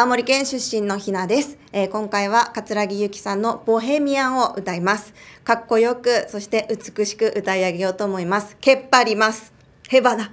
青森県出身のひなです、えー、今回は桂木由紀さんのボヘミアンを歌いますかっこよくそして美しく歌い上げようと思いますけっぱりますへばな